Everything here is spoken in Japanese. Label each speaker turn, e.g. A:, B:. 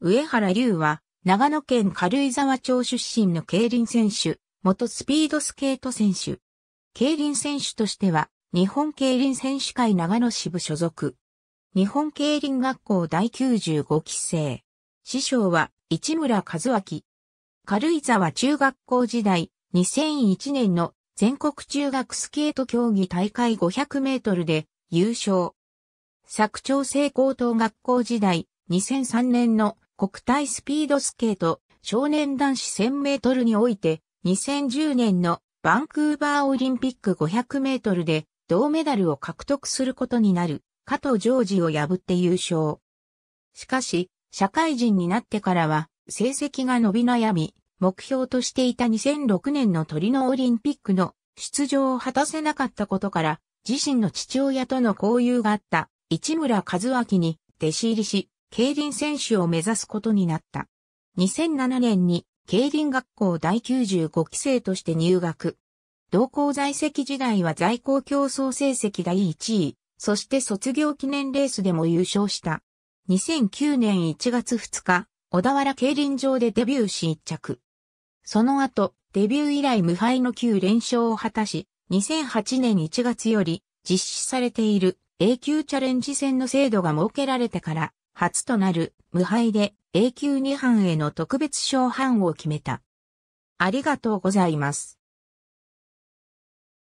A: 上原龍は、長野県軽井沢町出身の競輪選手、元スピードスケート選手。競輪選手としては、日本競輪選手会長野支部所属。日本競輪学校第95期生。師匠は、市村和明。軽井沢中学校時代、2001年の全国中学スケート競技大会500メートルで優勝。佐久長聖高等学校時代、2003年の国体スピードスケート少年男子1000メートルにおいて2010年のバンクーバーオリンピック500メートルで銅メダルを獲得することになる加藤ジョージを破って優勝。しかし、社会人になってからは成績が伸び悩み、目標としていた2006年のトリノオリンピックの出場を果たせなかったことから、自身の父親との交友があった市村和明に弟子入りし、競輪選手を目指すことになった。2007年に競輪学校第95期生として入学。同校在籍時代は在校競争成績第1位、そして卒業記念レースでも優勝した。2009年1月2日、小田原競輪場でデビューし着。その後、デビュー以来無敗の9連勝を果たし、2008年1月より実施されている A 級チャレンジ戦の制度が設けられてから、初となる無敗で A 級2班への特別賞班を決めた。ありがとうございます。